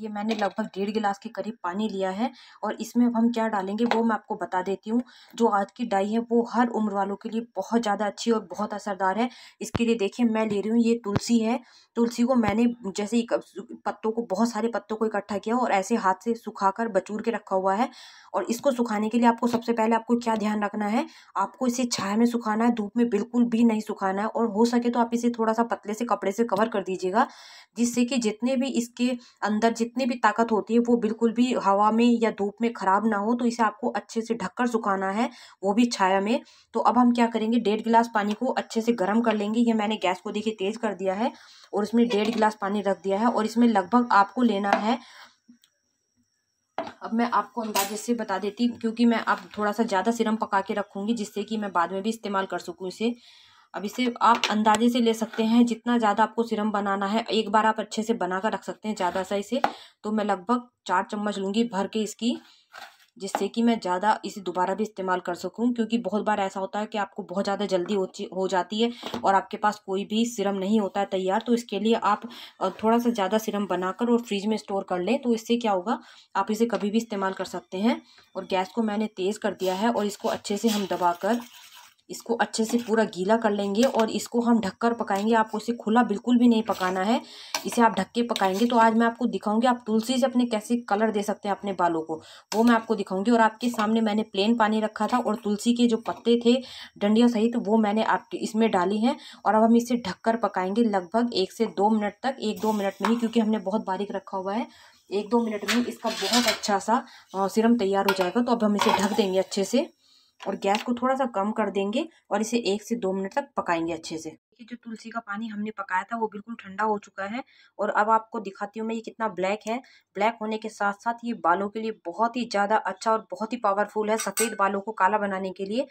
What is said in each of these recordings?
ये मैंने लगभग डेढ़ गिलास के करीब पानी लिया है और इसमें अब हम क्या डालेंगे वो मैं आपको बता देती हूँ जो आज की डाई है वो हर उम्र वालों के लिए बहुत ज़्यादा अच्छी और बहुत असरदार है इसके लिए देखिए मैं ले रही हूँ ये तुलसी है तुलसी को मैंने जैसे पत्तों को बहुत सारे पत्तों को इकट्ठा किया और ऐसे हाथ से सुखा कर बचूर के रखा हुआ है और इसको सुखाने के लिए आपको सबसे पहले आपको क्या ध्यान रखना है आपको इसे छाया में सुखाना है धूप में बिल्कुल भी नहीं सुखाना है और हो सके तो आप इसे थोड़ा सा पतले से कपड़े से कवर कर दीजिएगा जिससे कि जितने भी इसके अंदर जितनी भी ताकत होती है वो बिल्कुल भी हवा में या धूप में ख़राब ना हो तो इसे आपको अच्छे से ढककर सुखाना है वो भी छाया में तो अब हम क्या करेंगे डेढ़ गिलास पानी को अच्छे से गर्म कर लेंगे ये मैंने गैस को देखिए तेज़ कर दिया है और इसमें डेढ़ गिलास पानी रख दिया है और इसमें लगभग आपको लेना है अब मैं आपको अंदाजे से बता देती क्योंकि मैं आप थोड़ा सा ज़्यादा सिरम पका के रखूँगी जिससे कि मैं बाद में भी इस्तेमाल कर सकूँ इसे अब इसे आप अंदाजे से ले सकते हैं जितना ज़्यादा आपको सिरम बनाना है एक बार आप अच्छे से बना कर रख सकते हैं ज़्यादा सा इसे तो मैं लगभग चार चम्मच लूँगी भर के इसकी जिससे कि मैं ज़्यादा इसे दोबारा भी इस्तेमाल कर सकूँ क्योंकि बहुत बार ऐसा होता है कि आपको बहुत ज़्यादा जल्दी हो जाती है और आपके पास कोई भी सिरम नहीं होता है तैयार तो इसके लिए आप थोड़ा सा ज़्यादा सिरम बनाकर और फ्रिज में स्टोर कर लें तो इससे क्या होगा आप इसे कभी भी इस्तेमाल कर सकते हैं और गैस को मैंने तेज़ कर दिया है और इसको अच्छे से हम दबा कर इसको अच्छे से पूरा गीला कर लेंगे और इसको हम ढककर पकाएंगे आपको इसे खुला बिल्कुल भी नहीं पकाना है इसे आप ढक के पकाएंगे तो आज मैं आपको दिखाऊंगी आप तुलसी से अपने कैसे कलर दे सकते हैं अपने बालों को वो मैं आपको दिखाऊंगी और आपके सामने मैंने प्लेन पानी रखा था और तुलसी के जो पत्ते थे डंडिया सहित तो वो मैंने आप इसमें डाली हैं और अब हम इसे ढककर पकाएंगे लगभग एक से दो मिनट तक एक दो मिनट में ही क्योंकि हमने बहुत बारीक रखा हुआ है एक दो मिनट में इसका बहुत अच्छा सा सिरम तैयार हो जाएगा तो अब हम इसे ढक देंगे अच्छे से और गैस को थोड़ा सा कम कर देंगे और इसे एक से दो मिनट तक पकाएंगे अच्छे से देखिए जो तुलसी का पानी हमने पकाया था वो बिल्कुल ठंडा हो चुका है और अब आपको दिखाती हूँ मैं ये कितना ब्लैक है ब्लैक होने के साथ साथ ये बालों के लिए बहुत ही ज़्यादा अच्छा और बहुत ही पावरफुल है सफ़ेद बालों को काला बनाने के लिए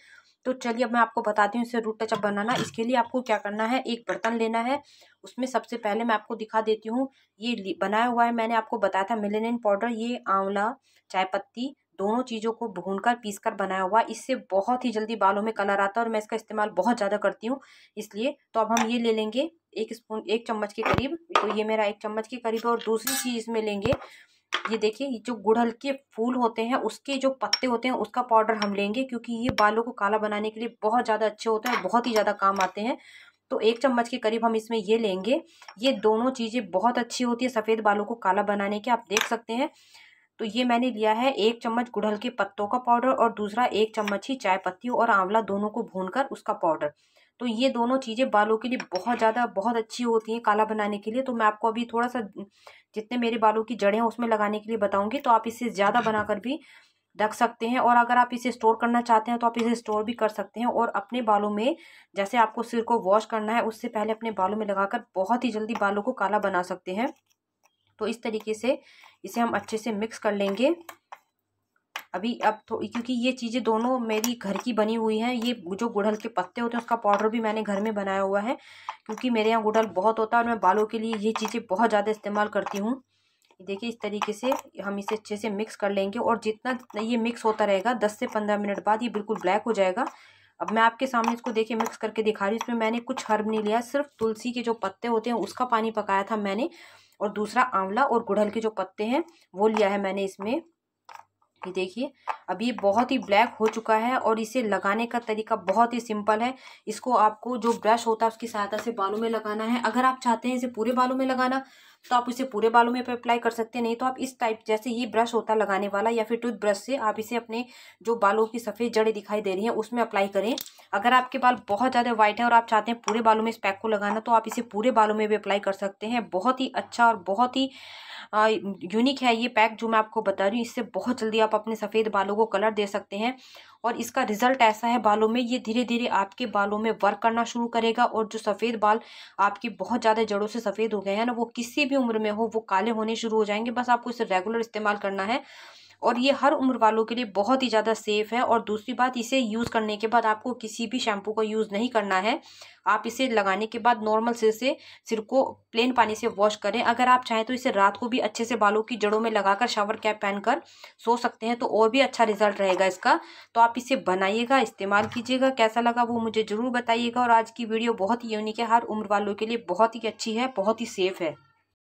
तो चलिए अब मैं आपको बताती हूँ इसे रूट टचअप बनाना इसके लिए आपको क्या करना है एक बर्तन लेना है उसमें सबसे पहले मैं आपको दिखा देती हूँ ये बनाया हुआ है मैंने आपको बताया था मिलेनिन पाउडर ये आंवला चाय पत्ती दोनों चीज़ों को भून कर पीस कर बनाया हुआ इससे बहुत ही जल्दी बालों में कलर आता है और मैं इसका इस्तेमाल बहुत ज़्यादा करती हूँ इसलिए तो अब हम ये ले लेंगे एक स्पून एक चम्मच के करीब तो ये मेरा एक चम्मच के करीब है और दूसरी चीज़ इसमें लेंगे ये देखिए जो गुड़हल के फूल होते हैं उसके जो पत्ते होते हैं उसका पाउडर हम लेंगे क्योंकि ये बालों को काला बनाने के लिए बहुत ज़्यादा अच्छे होते हैं बहुत ही ज़्यादा काम आते हैं तो एक चम्मच के करीब हम इसमें ये लेंगे ये दोनों चीज़ें बहुत अच्छी होती है सफ़ेद बालों को काला बनाने के आप देख सकते हैं तो ये मैंने लिया है एक चम्मच गुड़हल के पत्तों का पाउडर और दूसरा एक चम्मच ही चाय पत्ती और आंवला दोनों को भून उसका पाउडर तो ये दोनों चीज़ें बालों के लिए बहुत ज़्यादा बहुत अच्छी होती हैं काला बनाने के लिए तो मैं आपको अभी थोड़ा सा जितने मेरे बालों की जड़ें हैं उसमें लगाने के लिए बताऊँगी तो आप इसे ज़्यादा बनाकर भी रख सकते हैं और अगर आप इसे स्टोर करना चाहते हैं तो आप इसे स्टोर भी कर सकते हैं और अपने बालों में जैसे आपको सिर को वॉश करना है उससे पहले अपने बालों में लगा बहुत ही जल्दी बालों को काला बना सकते हैं तो इस तरीके से इसे हम अच्छे से मिक्स कर लेंगे अभी अब क्योंकि ये चीज़ें दोनों मेरी घर की बनी हुई हैं ये जो गुड़हल के पत्ते होते हैं उसका पाउडर भी मैंने घर में बनाया हुआ है क्योंकि मेरे यहाँ गुड़हल बहुत होता है और मैं बालों के लिए ये चीज़ें बहुत ज़्यादा इस्तेमाल करती हूँ देखिए इस तरीके से हम इसे अच्छे से मिक्स कर लेंगे और जितना जितना ये मिक्स होता रहेगा दस से पंद्रह मिनट बाद ये बिल्कुल ब्लैक हो जाएगा अब मैं आपके सामने इसको देखिए मिक्स करके दिखा रही हूँ इसमें मैंने कुछ हर्ब नहीं लिया सिर्फ तुलसी के जो पत्ते होते हैं उसका पानी पकाया था मैंने और दूसरा आंवला और गुड़हल के जो पत्ते हैं वो लिया है मैंने इसमें ये देखिए अब ये बहुत ही ब्लैक हो चुका है और इसे लगाने का तरीका बहुत ही सिंपल है इसको आपको जो ब्रश होता है उसकी सहायता से बालों में लगाना है अगर आप चाहते हैं इसे पूरे बालों में लगाना तो आप इसे पूरे बालों में अप्लाई कर सकते हैं नहीं तो आप इस टाइप जैसे ये ब्रश होता है लगाने वाला या फिर टूथ ब्रश से आप इसे अपने जो बालों की सफ़ेद जड़ें दिखाई दे रही हैं उसमें अप्लाई करें अगर आपके बाल बहुत ज़्यादा व्हाइट है और आप चाहते हैं पूरे बालों में इस पैक को लगाना तो आप इसे पूरे बालों में भी अप्लाई कर सकते हैं बहुत ही अच्छा और बहुत ही यूनिक है ये पैक जो मैं आपको बता रही हूँ इससे बहुत जल्दी आप अपने सफ़ेद बालों को कलर दे सकते हैं और इसका रिजल्ट ऐसा है बालों में ये धीरे धीरे आपके बालों में वर्क करना शुरू करेगा और जो सफ़ेद बाल आपके बहुत ज़्यादा जड़ों से सफ़ेद हो गए हैं ना वो किसी भी उम्र में हो वो काले होने शुरू हो जाएंगे बस आपको इसे रेगुलर इस्तेमाल करना है और ये हर उम्र वालों के लिए बहुत ही ज़्यादा सेफ़ है और दूसरी बात इसे यूज़ करने के बाद आपको किसी भी शैम्पू का यूज़ नहीं करना है आप इसे लगाने के बाद नॉर्मल सिर से सिर को प्लेन पानी से वॉश करें अगर आप चाहें तो इसे रात को भी अच्छे से बालों की जड़ों में लगाकर शावर कैप पहनकर सो सकते हैं तो और भी अच्छा रिजल्ट रहेगा इसका तो आप इसे बनाइएगा इस्तेमाल कीजिएगा कैसा लगा वो मुझे ज़रूर बताइएगा और आज की वीडियो बहुत ही यूनिक है हर उम्र वालों के लिए बहुत ही अच्छी है बहुत ही सेफ़ है